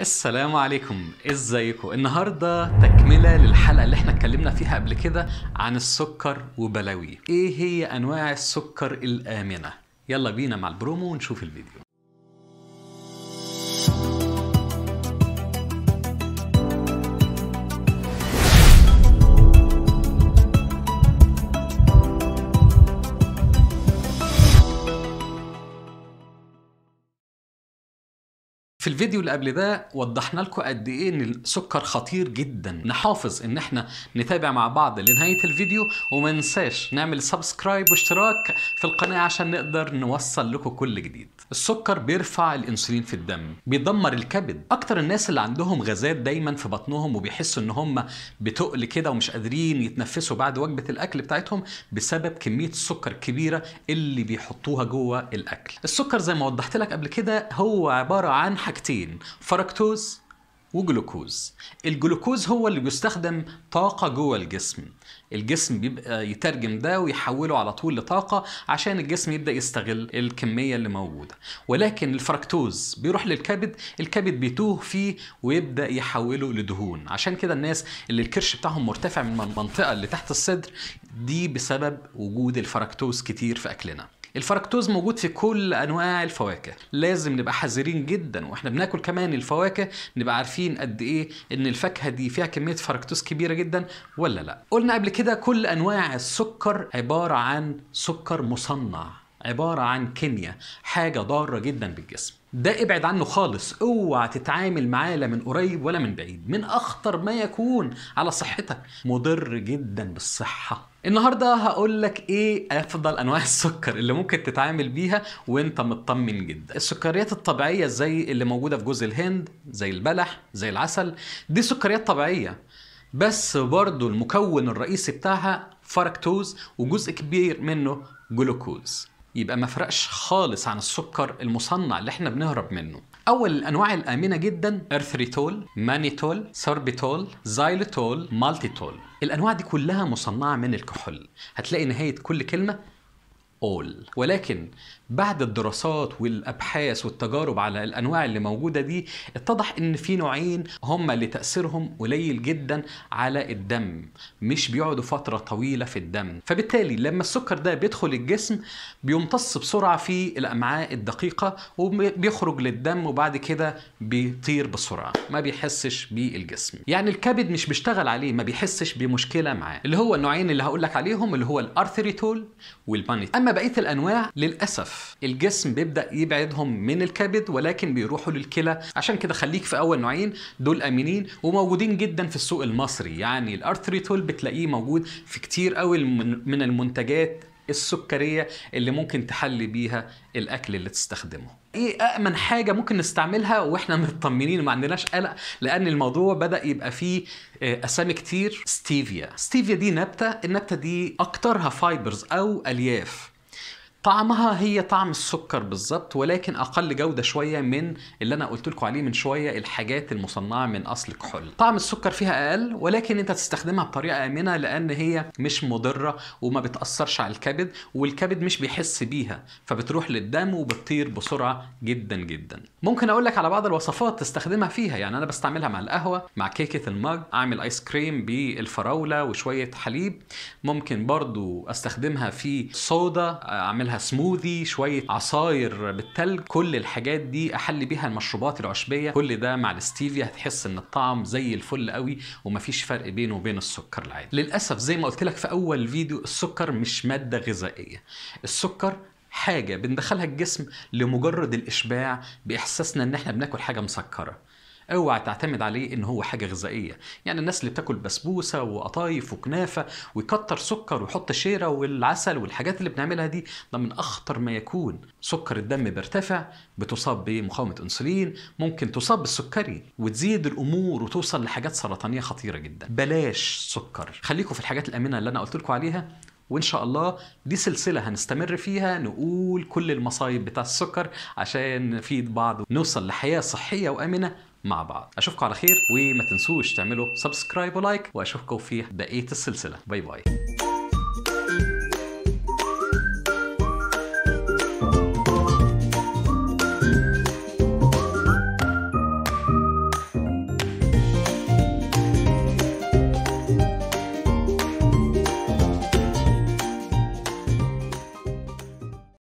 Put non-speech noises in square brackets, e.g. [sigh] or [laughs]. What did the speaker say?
السلام عليكم ازيكم النهارده تكمله للحلقه اللي احنا اتكلمنا فيها قبل كده عن السكر وبلاويه ايه هي انواع السكر الامنه يلا بينا مع البرومو ونشوف الفيديو في الفيديو اللي قبل ده وضحنا لكم قد ايه ان السكر خطير جدا نحافظ ان احنا نتابع مع بعض لنهايه الفيديو وما ننساش نعمل سبسكرايب واشتراك في القناه عشان نقدر نوصل لكم كل جديد السكر بيرفع الانسولين في الدم بيدمر الكبد اكتر الناس اللي عندهم غازات دايما في بطنهم وبيحسوا ان هم بتقل كده ومش قادرين يتنفسوا بعد وجبه الاكل بتاعتهم بسبب كميه السكر الكبيره اللي بيحطوها جوه الاكل السكر زي ما وضحت لك قبل كده هو عباره عن حاجتين فركتوز وجلوكوز الجلوكوز هو اللي بيستخدم طاقة جوه الجسم الجسم بيبقى يترجم ده ويحوله على طول لطاقة عشان الجسم يبدأ يستغل الكمية اللي موجودة ولكن الفركتوز بيروح للكبد الكبد بيتوه فيه ويبدأ يحوله لدهون عشان كده الناس اللي الكرش بتاعهم مرتفع من المنطقة اللي تحت الصدر دي بسبب وجود الفركتوز كتير في أكلنا الفركتوز موجود في كل انواع الفواكه لازم نبقى حذرين جدا واحنا بناكل كمان الفواكه نبقى عارفين قد ايه ان الفاكهه دي فيها كميه فركتوز كبيره جدا ولا لا قلنا قبل كده كل انواع السكر عباره عن سكر مصنع عباره عن كيمياء حاجه ضاره جدا بالجسم ده ابعد عنه خالص اوعى تتعامل معاه لا من قريب ولا من بعيد من اخطر ما يكون على صحتك مضر جدا بالصحه النهارده هقول لك ايه افضل انواع [laughs] السكر اللي ممكن تتعامل بيها وانت مطمن جدا السكريات الطبيعيه زي اللي موجوده في جوز الهند زي البلح زي العسل دي سكريات طبيعيه بس برضو المكون الرئيسي بتاعها فركتوز وجزء كبير منه جلوكوز يبقى ما فرقش خالص عن السكر المصنع اللي احنا بنهرب منه اول الانواع الامنه جدا ارثريتول مانيتول سوربيتول زايلتول مالتيتول الانواع دي كلها مصنعه من الكحول هتلاقي نهايه كل كلمه اول ولكن بعد الدراسات والابحاث والتجارب على الانواع اللي موجوده دي اتضح ان في نوعين هما اللي تاثيرهم قليل جدا على الدم مش بيقعدوا فتره طويله في الدم فبالتالي لما السكر ده بيدخل الجسم بيمتص بسرعه في الامعاء الدقيقه وبيخرج للدم وبعد كده بيطير بسرعه ما بيحسش بالجسم يعني الكبد مش بيشتغل عليه ما بيحسش بمشكله معاه اللي هو النوعين اللي هقول لك عليهم اللي هو الارثريتول والبانيت اما بقيه الانواع للاسف الجسم بيبدا يبعدهم من الكبد ولكن بيروحوا للكلى عشان كده خليك في اول نوعين دول امينين وموجودين جدا في السوق المصري يعني الارثريتول بتلاقيه موجود في كتير قوي من المنتجات السكريه اللي ممكن تحلي بيها الاكل اللي تستخدمه ايه امن حاجه ممكن نستعملها واحنا مطمنين وما عندناش قلق لان الموضوع بدا يبقى فيه آه، اسامي كتير ستيفيا ستيفيا دي نبته النبته دي اكترها فايبرز او الياف طعمها هي طعم السكر بالظبط ولكن اقل جوده شويه من اللي انا قلت لكم عليه من شويه الحاجات المصنعه من اصل كحول طعم السكر فيها اقل ولكن انت تستخدمها بطريقه امنه لان هي مش مضره وما بتاثرش على الكبد والكبد مش بيحس بيها فبتروح للدم وبتطير بسرعه جدا جدا ممكن اقول لك على بعض الوصفات تستخدمها فيها يعني انا بستعملها مع القهوه مع كيكه المج اعمل ايس كريم بالفراوله وشويه حليب ممكن برضو استخدمها في صودا اعملها سموذي شويه عصاير بالتلج كل الحاجات دي احلي بيها المشروبات العشبيه كل ده مع الستيفيا هتحس ان الطعم زي الفل قوي ومفيش فرق بينه وبين السكر العادي للاسف زي ما قلت لك في اول فيديو السكر مش ماده غذائيه السكر حاجه بندخلها الجسم لمجرد الاشباع باحساسنا ان احنا بناكل حاجه مسكره اوعى تعتمد عليه ان هو حاجه غذائيه يعني الناس اللي بتاكل بسبوسه وقطايف وكنافه ويكتر سكر ويحط شيره والعسل والحاجات اللي بنعملها دي ده من اخطر ما يكون سكر الدم بيرتفع بتصاب بمقاومه انسولين ممكن تصاب بالسكري وتزيد الامور وتوصل لحاجات سرطانيه خطيره جدا بلاش سكر خليكم في الحاجات الامنه اللي انا قلت لكم عليها وان شاء الله دي سلسله هنستمر فيها نقول كل المصايب بتاع السكر عشان نفيد بعض ونوصل لحياه صحيه وامنه مع بعض اشوفكم على خير وما تنسوش تعملوا سبسكرايب ولايك واشوفكم في بقيه السلسله باي باي